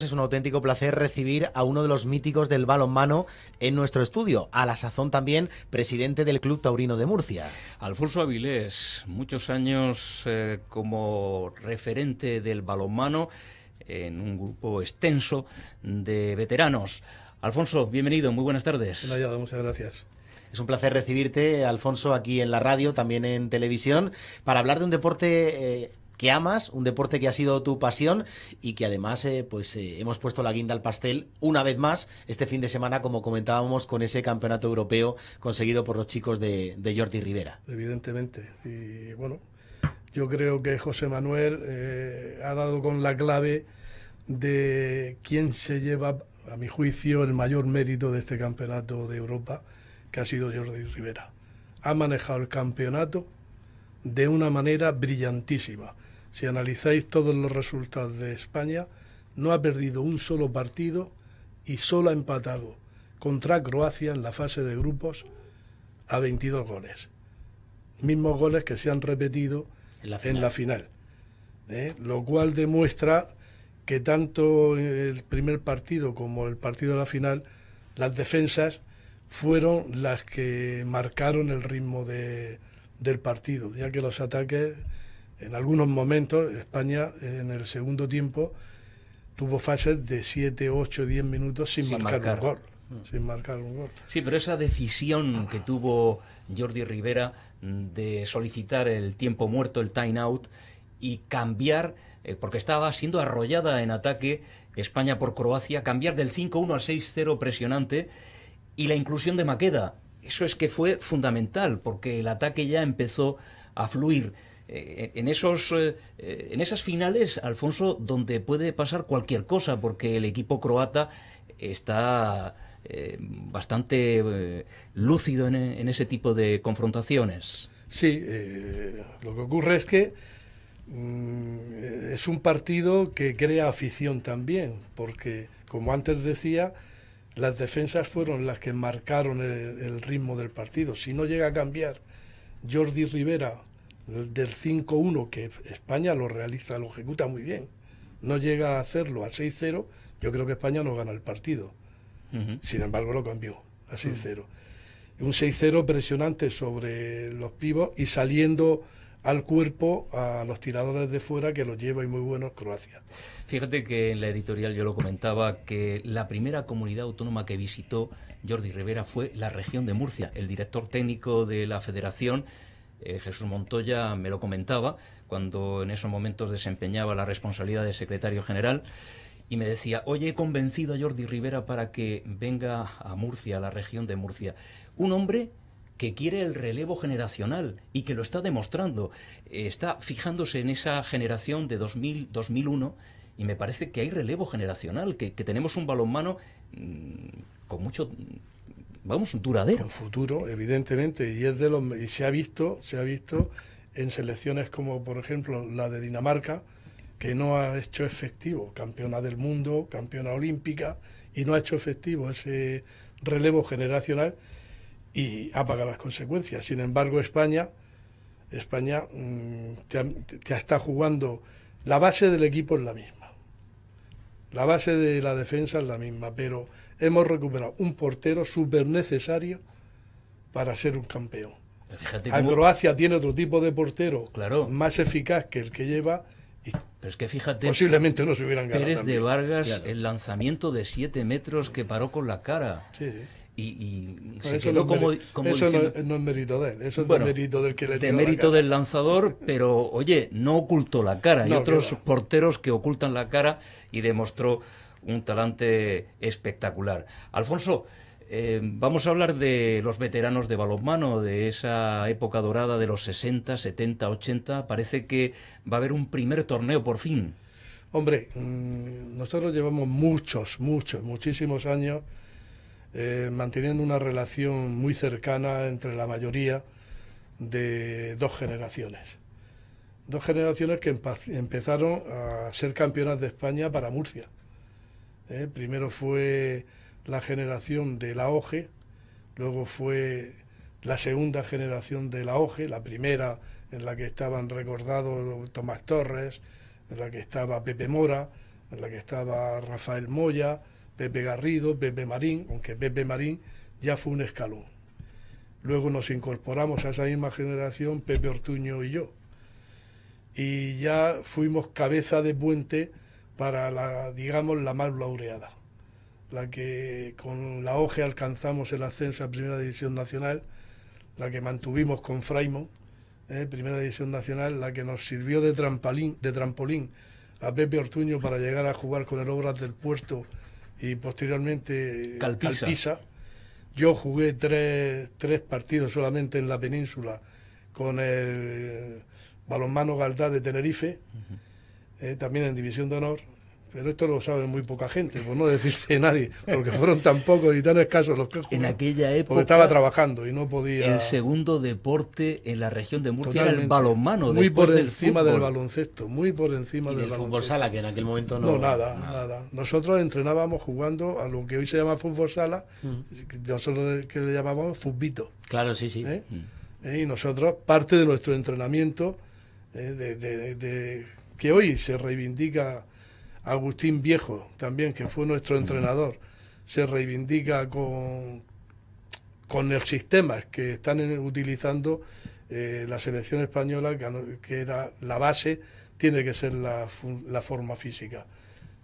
Es un auténtico placer recibir a uno de los míticos del balonmano en nuestro estudio, a la sazón también presidente del Club Taurino de Murcia. Alfonso Avilés, muchos años eh, como referente del balonmano en un grupo extenso de veteranos. Alfonso, bienvenido, muy buenas tardes. Bueno, ya. muchas gracias. Es un placer recibirte, Alfonso, aquí en la radio, también en televisión, para hablar de un deporte eh, que amas, un deporte que ha sido tu pasión y que además eh, pues eh, hemos puesto la guinda al pastel una vez más este fin de semana, como comentábamos, con ese campeonato europeo conseguido por los chicos de, Jordi Rivera. Evidentemente. Y bueno, yo creo que José Manuel eh, ha dado con la clave de quién se lleva, a mi juicio, el mayor mérito de este campeonato de Europa, que ha sido Jordi Rivera. Ha manejado el campeonato de una manera brillantísima. Si analizáis todos los resultados de España, no ha perdido un solo partido y solo ha empatado contra Croacia en la fase de grupos a 22 goles. Mismos goles que se han repetido en la final. ¿eh? Lo cual demuestra que tanto el primer partido como el partido de la final, las defensas fueron las que marcaron el ritmo del partido, ya que los ataques en algunos momentos España en el segundo tiempo tuvo fases de 7, 8, 10 minutos sin, marcar, un gol. Sin marcar un gol. Sí, pero esa decisión que tuvo Jordi Rivera mm, de solicitar el tiempo muerto, el time out, y cambiar, eh, porque estaba siendo arrollada en ataque España por Croacia, cambiar del 5-1 al 6-0 presionante y la inclusión de Maqueda. Eso es que fue fundamental, porque el ataque ya empezó a fluir. Eh, en, esos, eh, eh, en esas finales, Alfonso, donde puede pasar cualquier cosa, porque el equipo croata está bastante lúcido en, ese tipo de confrontaciones. Sí, lo que ocurre es que mm, es un partido que crea afición también, porque, como antes decía, las defensas fueron las que marcaron el ritmo del partido. Si no llega a cambiar Jordi Rivera del 5-1 que España lo realiza, lo ejecuta muy bien, no llega a hacerlo a 6-0, yo creo que España no gana el partido. Sin embargo, lo cambió a 6-0. Mm. Un 6-0 presionante sobre los pivos y saliendo al cuerpo a los tiradores de fuera que los lleva y muy buenos Croacia. Fíjate que en la editorial yo lo comentaba que la primera comunidad autónoma que visitó Jordi Rivera fue la región de Murcia. El director técnico de la federación eh, Jesús Montoya me lo comentaba cuando en esos momentos desempeñaba la responsabilidad de secretario general y me decía, oye, he convencido a Jordi Rivera para que venga a Murcia, a la región de Murcia. Un hombre que quiere el relevo generacional y que lo está demostrando. Eh, está fijándose en esa generación de 2000, 2001 y me parece que hay relevo generacional, que, tenemos un balonmano mm, con mucho vamos, un duradero. Un futuro, evidentemente, y es de los y se ha visto, se ha visto en selecciones como por ejemplo la de Dinamarca, que no ha hecho efectivo, campeona del mundo, campeona olímpica, y no ha hecho efectivo ese relevo generacional y ha pagado las consecuencias. Sin embargo, España, España mm, te está jugando, la base del equipo es la misma, la base de la defensa es la misma, pero hemos recuperado un portero súper necesario para ser un campeón. Ah, Croacia tiene otro tipo de portero más eficaz que el que lleva. Pero es que fíjate, posiblemente no se hubieran ganado. Pérez de Vargas, el lanzamiento de 7 metros que paró con la cara. Sí, sí y, se quedó como, como, Eso no, es mérito de él, eso es de mérito del que le De mérito del lanzador, pero oye, no ocultó la cara. Hay otros porteros que ocultan la cara y demostró un talante espectacular. Alfonso, eh, vamos a hablar de los veteranos de balonmano, de esa época dorada de los 60, 70, 80. Parece que va a haber un primer torneo por fin. Hombre, mm, nosotros llevamos muchos, muchos, muchísimos años eh, manteniendo una relación muy cercana entre la mayoría de dos generaciones. Dos generaciones que empezaron a ser campeonas de España para Murcia ¿eh? primero fue la generación de la OGE, luego fue la segunda generación de la OGE, la primera en la que estaban recordados Tomás Torres, en la que estaba Pepe Mora, en la que estaba Rafael Moya, Pepe Garrido, Pepe Marín, aunque Pepe Marín ya fue un escalón. Luego nos incorporamos a esa misma generación Pepe Ortuño y yo. Y ya fuimos cabeza de puente para la, digamos, la más laureada, la que con la OGE alcanzamos el ascenso a Primera División Nacional, la que mantuvimos con Fraimo, ¿eh? Primera División Nacional, la que nos sirvió de trampolín, de trampolín a Pepe Ortuño para llegar a jugar con el Obras del Puerto y posteriormente Calpisa. PISA. Yo jugué tres, partidos solamente en la península con el balonmano Galdá de Tenerife. Eh, también en División de Honor, pero esto lo sabe muy poca gente, por no decirse nadie, porque fueron tan pocos y tan escasos los que En aquella época. Porque estaba trabajando y no podía. El segundo deporte en la región de Murcia era el balonmano. Muy por encima del, baloncesto, muy por encima del, baloncesto. fútbol sala, que en aquel momento no. No, nada, nada, Nosotros entrenábamos jugando a lo que hoy se llama fútbol sala, mm. nosotros que le llamábamos futbito. Claro, sí, sí. ¿Eh? Mm. ¿Eh? Y nosotros, parte de nuestro entrenamiento. de, que hoy se reivindica Agustín Viejo también, que fue nuestro entrenador, se reivindica con, con el sistema que están utilizando eh, la selección española, que, era la base, tiene que ser la, forma física.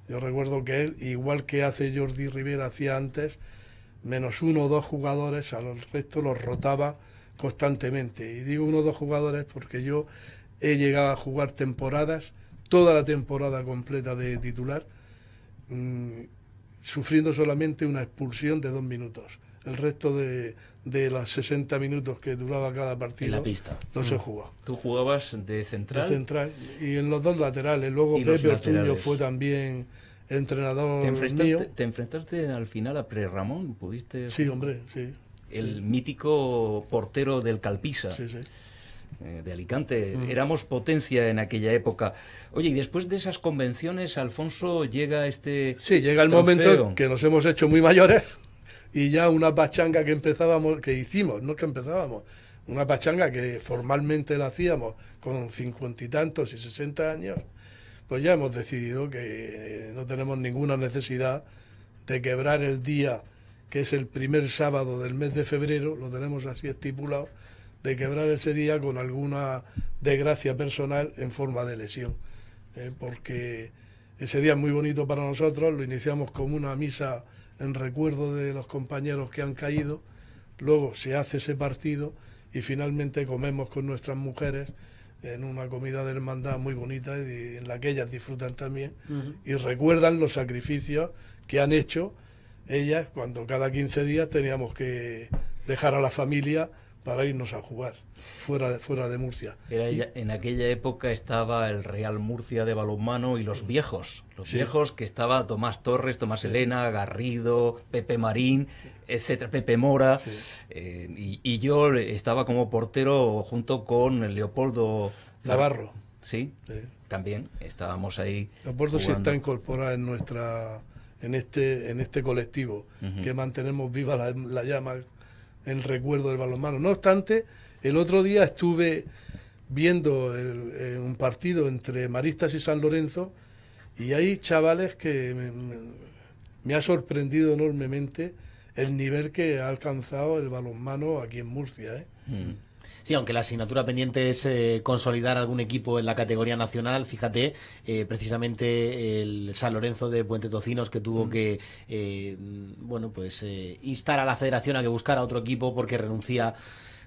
Yo recuerdo que él, igual que hace Jordi Rivera, hacía antes, menos uno o dos jugadores, a los resto los rotaba constantemente. Y digo uno o dos jugadores porque yo he llegado a jugar temporadas toda la temporada completa de titular, mm, sufriendo solamente una expulsión de dos minutos. El resto de, de los 60 minutos que duraba cada partido. la pista. No se mm. jugó. Tú jugabas de central. De central. Y en los dos laterales. Luego Pepe Ortuño fue también entrenador ¿Te enfrentaste, mío. Te enfrentaste al final a Pre Ramón, pudiste. Sí, hombre, sí. El mítico portero del Calpisa. Sí, sí. Eh, de Alicante. Mm. Éramos potencia en aquella época. Oye, y después de esas convenciones, Alfonso, llega este. Sí, llega el momento que nos hemos hecho muy mayores y ya una pachanga que empezábamos, que hicimos, no que empezábamos, una pachanga que formalmente la hacíamos con cincuenta y tantos y sesenta años, pues ya hemos decidido que eh, no tenemos ninguna necesidad de quebrar el día que es el primer sábado del mes de febrero, lo tenemos así estipulado de quebrar ese día con alguna desgracia personal en forma de lesión. Eh, porque ese día es muy bonito para nosotros, lo iniciamos con una misa en recuerdo de los compañeros que han caído, luego se hace ese partido y finalmente comemos con nuestras mujeres en una comida de hermandad muy bonita y en la que ellas disfrutan también y recuerdan los sacrificios que han hecho ellas cuando cada 15 días teníamos que dejar a la familia para irnos a jugar fuera de, fuera de Murcia. en aquella época estaba el Real Murcia de balonmano y los viejos, los viejos que estaba Tomás Torres, Tomás Elena, Garrido, Pepe Marín, etcétera, Pepe Mora, eh, y, yo estaba como portero junto con Leopoldo Navarro. Sí, también estábamos ahí. Leopoldo sí está incorporado en nuestra en este en este colectivo que mantenemos viva la llama el recuerdo del balonmano. No obstante, el otro día estuve viendo eh, un partido entre Maristas y San Lorenzo y hay chavales que me, ha sorprendido enormemente el nivel que ha alcanzado el balonmano aquí en Murcia. ¿eh? Mm. Sí, aunque la asignatura pendiente es eh, consolidar algún equipo en la categoría nacional, fíjate, eh, precisamente el San Lorenzo de Puente Tocinos que tuvo mm. que, eh, bueno, pues instar a la federación a que buscara otro equipo porque renuncia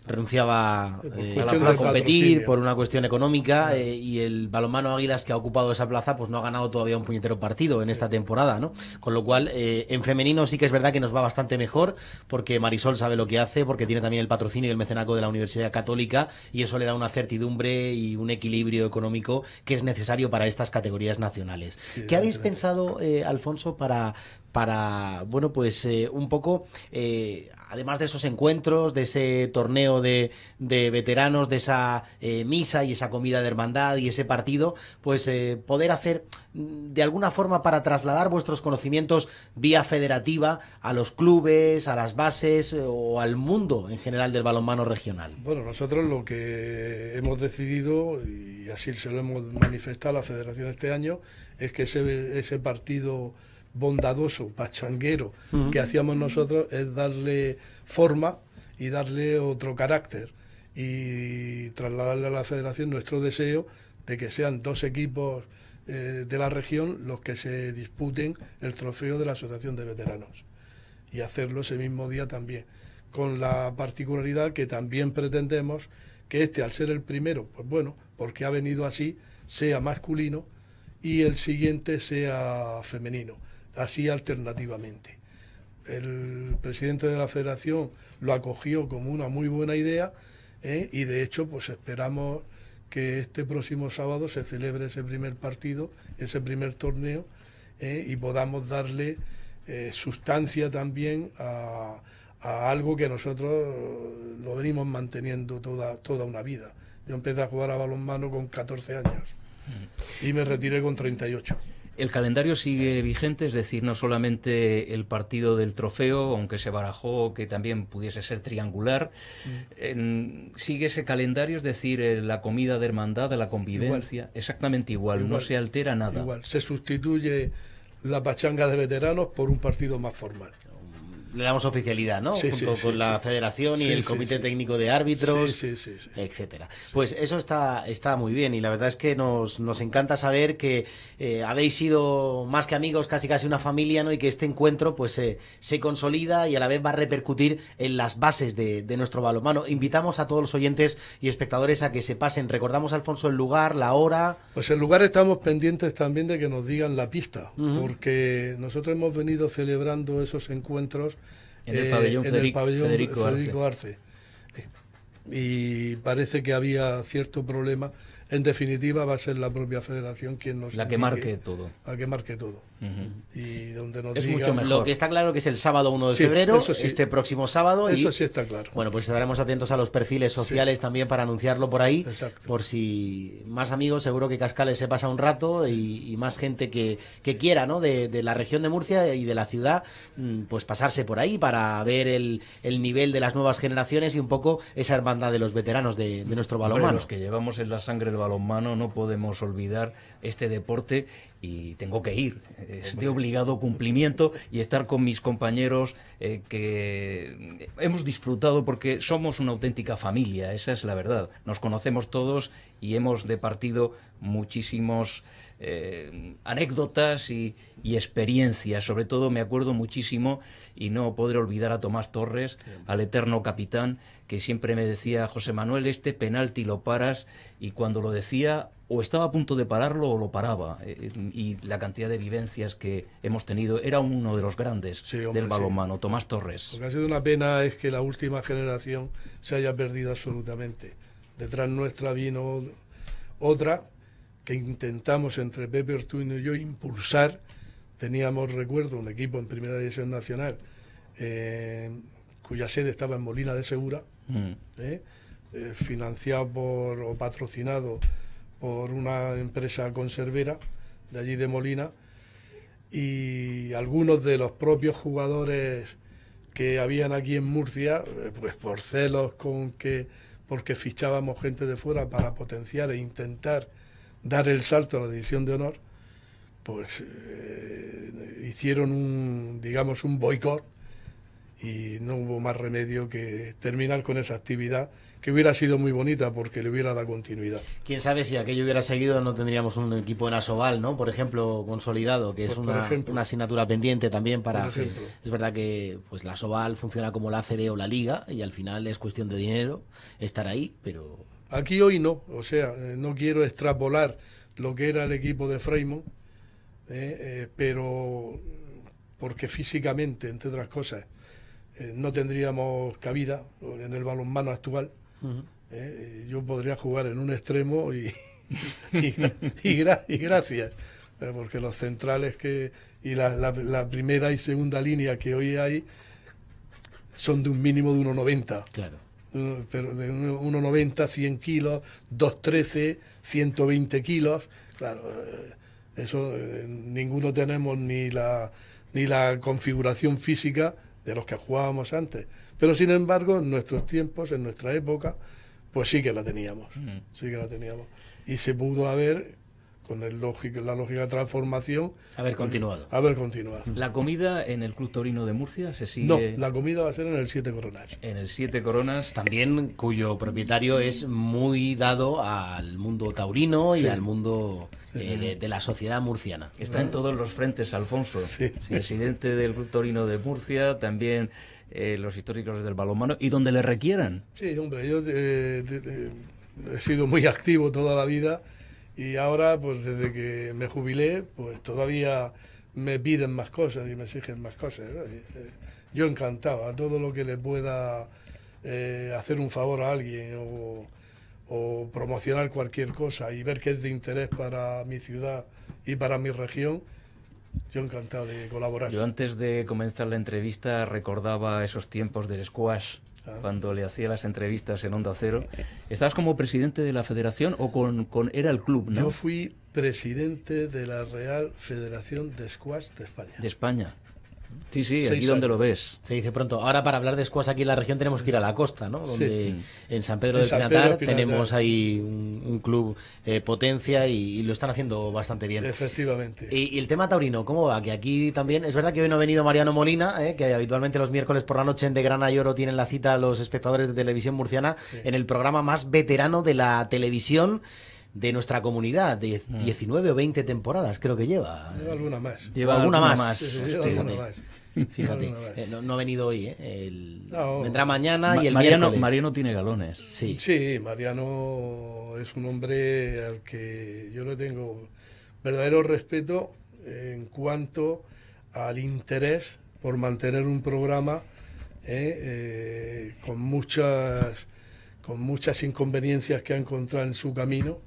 renunciaba pues eh, a competir por una cuestión económica eh, y el balonmano Águilas que ha ocupado esa plaza pues no ha ganado todavía un puñetero partido en esta temporada, ¿no? Con lo cual eh, en femenino sí que es verdad que nos va bastante mejor porque Marisol sabe lo que hace, porque tiene también el patrocinio y el mecenaco de la Universidad Católica y eso le da una certidumbre y un equilibrio económico que es necesario para estas categorías nacionales. ¿Qué habéis pensado, Alfonso, para para, bueno, pues eh, un poco, eh, además de esos encuentros, de ese torneo de, de veteranos, de esa eh, misa y esa comida de hermandad y ese partido, pues poder hacer mm, de alguna forma para trasladar vuestros conocimientos vía federativa a los clubes, a las bases o al mundo en general del balonmano regional. Bueno, nosotros lo que hemos decidido, y así se lo hemos manifestado a la federación este año, es que ese, ese partido bondadoso, pachanguero que hacíamos nosotros es darle forma y darle otro carácter y trasladarle a la federación nuestro deseo de que sean dos equipos eh, de la región los que se disputen el trofeo de la Asociación de Veteranos y hacerlo ese mismo día también, con la particularidad que también pretendemos que este, al ser el primero, pues bueno, porque ha venido así, sea masculino y el siguiente sea femenino así alternativamente. El presidente de la federación lo acogió como una muy buena idea ¿eh? y de hecho pues esperamos que este próximo sábado se celebre ese primer partido, ese primer torneo ¿eh? y podamos darle eh, sustancia también a, a, algo que nosotros lo venimos manteniendo toda, toda una vida. Yo empecé a jugar a balonmano con 14 años y me retiré con 38. El calendario sigue vigente, es decir, no solamente el partido del trofeo, aunque se barajó que también pudiese ser triangular, mm. sigue ese calendario, es decir, eh, la comida de hermandad, la convivencia, exactamente igual, no se altera nada. Igual, se sustituye la pachanga de veteranos por un partido más formal le damos oficialidad, ¿no? Junto con la federación y el comité técnico de árbitros, etcétera. Pues eso está, está muy bien y la verdad es que nos, nos encanta saber que eh, habéis sido más que amigos, casi casi una familia, ¿no? Y que este encuentro pues eh, se consolida y a la vez va a repercutir en las bases de, de nuestro balonmano. Invitamos a todos los oyentes y espectadores a que se pasen. Recordamos, Alfonso, el lugar, la hora. Pues el lugar estamos pendientes también de que nos digan la pista, porque nosotros hemos venido celebrando esos encuentros en el pabellón, eh, Federico Arce. Eh, y parece que había cierto problema en definitiva va a ser la propia federación quien nos... La que marque todo. La que marque todo. Y donde nos es mucho mejor. Lo que está claro que es el sábado 1 de febrero, este próximo sábado. Eso sí está claro. Bueno, pues estaremos atentos a los perfiles sociales también para anunciarlo por ahí. Exacto. Por si más amigos, seguro que Cascales se pasa un rato y, más gente que, quiera, ¿no? De, la región de Murcia y de la ciudad, mm, pues pasarse por ahí para ver el, nivel de las nuevas generaciones y un poco esa hermandad de los veteranos de, nuestro balonmano. los que llevamos en la sangre balonmano no podemos olvidar este deporte y tengo que ir. Es de obligado cumplimiento y estar con mis compañeros eh, que hemos disfrutado porque somos una auténtica familia, esa es la verdad. Nos conocemos todos y hemos departido muchísimos eh, anécdotas y, experiencias. Sobre todo me acuerdo muchísimo y no podré olvidar a Tomás Torres, al eterno capitán, que siempre me decía, José Manuel, este penalti lo paras y cuando lo decía o estaba a punto de pararlo o lo paraba. Eh, y la cantidad de vivencias que hemos tenido era uno de los grandes del balonmano, Tomás Torres. Lo que ha sido una pena es que la última generación se haya perdido absolutamente. Detrás nuestra vino otra que intentamos entre Pepe Ortuño y yo impulsar. Teníamos, recuerdo, un equipo en Primera División Nacional eh, cuya sede estaba en Molina de Segura, mm. eh, financiado por, o patrocinado por una empresa conservera de allí de Molina y algunos de los propios jugadores que habían aquí en Murcia, eh, pues por celos con que porque fichábamos gente de fuera para potenciar e intentar dar el salto a la división de honor, pues eh, hicieron un digamos un boicot y no hubo más remedio que terminar con esa actividad que hubiera sido muy bonita porque le hubiera dado continuidad. Quién sabe si aquello hubiera seguido no tendríamos un equipo en Asobal, ¿no? Por ejemplo, consolidado, que es pues, una, asignatura pendiente también para. Es verdad que pues la Asobal funciona como la ACB o la Liga y al final es cuestión de dinero estar ahí, pero. Aquí hoy no, o sea, eh, no quiero extrapolar lo que era el equipo de Freymont, eh, eh, pero porque físicamente, entre otras cosas, no tendríamos cabida en el balonmano actual. Eh, eh, yo podría jugar en un extremo y, y, gracias, eh, porque los centrales que y la, primera y segunda línea que hoy hay son de un mínimo de 1,90. Claro. pero de 1,90, 100 kilos, 2,13, 120 kilos. Claro, eso ninguno tenemos ni la, ni la configuración física de los que jugábamos antes. Pero sin embargo, en nuestros tiempos, en nuestra época, pues sí que la teníamos, mm. sí que la teníamos. Y se pudo haber con el lógica, la lógica transformación. Haber continuado. Haber continuado. ¿La comida en el Club Torino de Murcia se sigue? No, la comida va a ser en el Siete Coronas. En el Siete Coronas. También cuyo propietario es muy dado al mundo taurino y al mundo eh, De, la sociedad murciana. Está en todos los frentes, Alfonso. Presidente del Club Torino de Murcia, también... Eh, los históricos del balonmano y donde le requieran. Sí, hombre, yo eh, he sido muy activo toda la vida y ahora, pues desde que me jubilé, pues todavía me piden más cosas y me exigen más cosas. Eh, yo encantado, a todo lo que le pueda eh, hacer un favor a alguien o, o, promocionar cualquier cosa y ver que es de interés para mi ciudad y para mi región. Yo encantado de colaborar. Yo antes de comenzar la entrevista recordaba esos tiempos del squash cuando le hacía las entrevistas en Onda Cero. ¿Estabas como presidente de la federación o con, con era el club? ¿no? Yo fui presidente de la Real Federación de Squash de España. De España. Sí, sí, aquí donde lo ves. Se dice pronto. Ahora para hablar de escuas aquí en la región tenemos que ir a la costa, ¿no? sí. Mm. en San Pedro de Pinatar tenemos ahí un, club eh, potencia y, lo están haciendo bastante bien. Efectivamente. Y, el tema taurino, ¿cómo va? Que aquí también, es verdad que hoy no ha venido Mariano Molina, eh, que habitualmente los miércoles por la noche en De Grana y Oro tienen la cita a los espectadores de televisión murciana en el programa más veterano de la televisión de nuestra comunidad, de 19 mm. o 20 temporadas creo que lleva. Lleva alguna más. Lleva alguna, más. fíjate. Eh, no, ha venido hoy, ¿eh? vendrá mañana y el Mariano, tiene galones. Sí. Mariano es un hombre al que yo le tengo verdadero respeto en cuanto al interés por mantener un programa ¿eh? Eh, con muchas con muchas inconveniencias que ha encontrado en su camino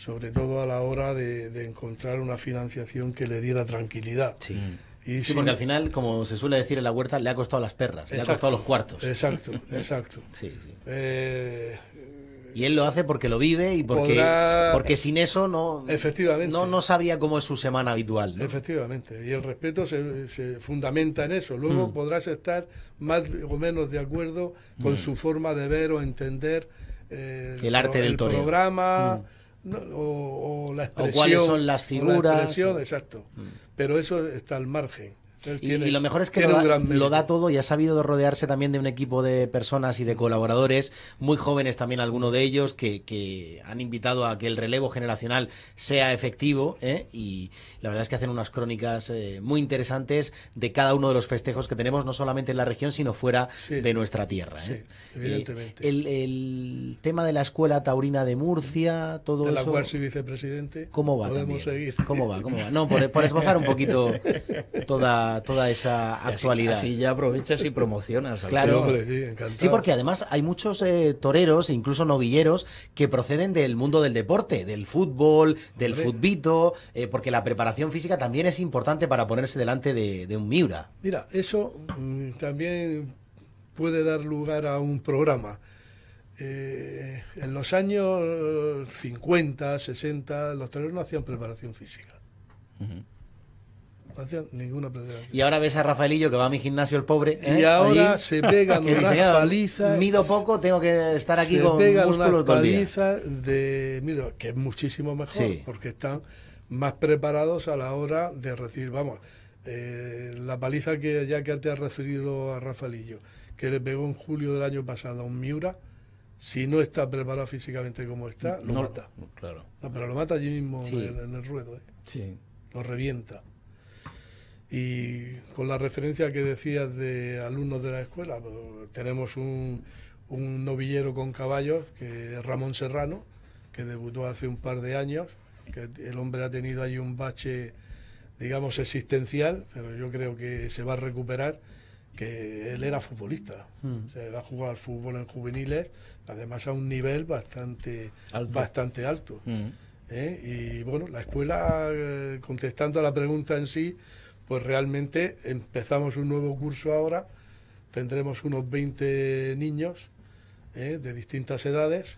sobre todo a la hora de, encontrar una financiación que le diera tranquilidad. Sí. Y porque al final, como se suele decir en la huerta, le ha costado las perras, le ha costado los cuartos. Exacto, exacto. sí, eh, Y él lo hace porque lo vive y porque, porque sin eso no, Efectivamente. no, no cómo es su semana habitual. Efectivamente, y el respeto se, fundamenta en eso. Luego mm. podrás estar más o menos de acuerdo con mm. su forma de ver o entender eh, el arte programa. Mm o, la expresión. O cuáles son las figuras. La expresión, exacto. Mm. Pero eso está al margen y, lo mejor es que lo da, todo y ha sabido rodearse también de un equipo de personas y de colaboradores, muy jóvenes también algunos de ellos, que, han invitado a que el relevo generacional sea efectivo. ¿eh? Y la verdad es que hacen unas crónicas eh, muy interesantes de cada uno de los festejos que tenemos, no solamente en la región, sino fuera de nuestra tierra. ¿eh? El, tema de la Escuela Taurina de Murcia, todo de la Cual soy vicepresidente. ¿Cómo va? Podemos seguir. ¿Cómo va? No, por, por esbozar un poquito toda toda, esa actualidad. Así, ya aprovechas y promocionas. claro. Sí, porque además hay muchos toreros eh, toreros, incluso novilleros, que proceden del mundo del deporte, del fútbol, del futbito, eh, porque la preparación física también es importante para ponerse delante de, un Miura. Mira, eso mm, también puede dar lugar a un programa. Eh, en los años 50, 60, los toreros no hacían preparación física. Y ahora ves a Rafaelillo que va a mi gimnasio el pobre. Y ¿eh? ahora se pegan unas ah, palizas. Mido poco, tengo que estar aquí con músculos unas de. que es muchísimo mejor, porque están más preparados a la hora de recibir. Vamos, eh, la paliza que ya que te has referido a Rafaelillo, que le pegó en julio del año pasado a un Miura si no está preparado físicamente como está, lo no, mata. Claro. No, pero lo mata allí mismo en, el, ruedo. ¿eh? Lo revienta. Y con la referencia que decías de alumnos de la escuela, pues, tenemos un, un novillero con caballos, que es Ramón Serrano, que debutó hace un par de años, que el hombre ha tenido ahí un bache, digamos, existencial, pero yo creo que se va a recuperar, que él era futbolista, se hmm. o ha jugado al fútbol en juveniles, además a un nivel bastante alto. Bastante alto hmm. ¿Eh? Y bueno, la escuela, eh, contestando a la pregunta en sí, pues realmente empezamos un nuevo curso ahora, tendremos unos 20 niños ¿eh? de distintas edades,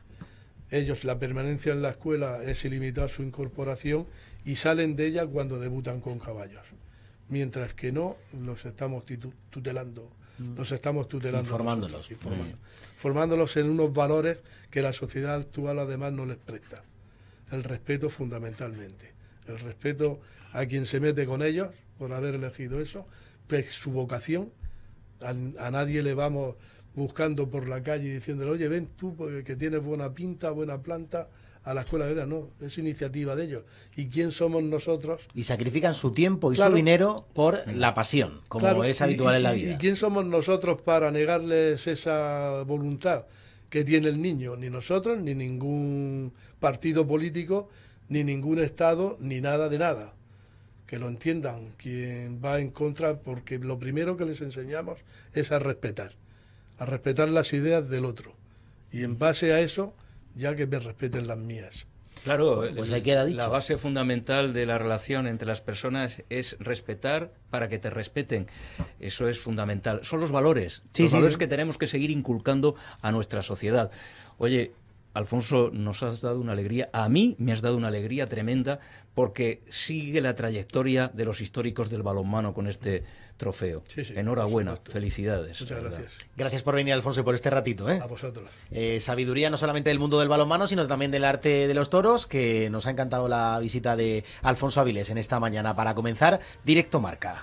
ellos la permanencia en la escuela es ilimitada su incorporación y salen de ella cuando debutan con caballos, mientras que no los estamos tutelando. Mm. Los estamos tutelando. formándolos, formándolos en unos valores que la sociedad actual además no les presta. El respeto fundamentalmente. El respeto a quien se mete con ellos, por haber elegido eso, pues su vocación. A, nadie le vamos buscando por la calle y diciéndole, oye, ven tú que tienes buena pinta, buena planta, a la escuela vera, no, es iniciativa de ellos. ¿Y quién somos nosotros? Y sacrifican su tiempo y su dinero por la pasión, como es habitual en la vida. ¿Y quién somos nosotros para negarles esa voluntad que tiene el niño? Ni nosotros, ni ningún partido político, ni ningún Estado, ni nada de nada que lo entiendan, quien va en contra, porque lo primero que les enseñamos es a respetar, a respetar las ideas del otro. Y en base a eso, ya que me respeten las mías. Claro, pues queda dicho. la base fundamental de la relación entre las personas es respetar para que te respeten. Eso es fundamental. Son los valores, los valores que tenemos que seguir inculcando a nuestra sociedad. Oye, Alfonso, nos has dado una alegría, a mí me has dado una alegría tremenda porque sigue la trayectoria de los históricos del balonmano con este trofeo. Enhorabuena, felicidades. Muchas gracias. Gracias por venir, Alfonso, por este ratito. ¿eh? A vosotros. Eh, sabiduría no solamente del mundo del balonmano, sino también del arte de los toros, que nos ha encantado la visita de Alfonso Avilés en esta mañana para comenzar Directo Marca.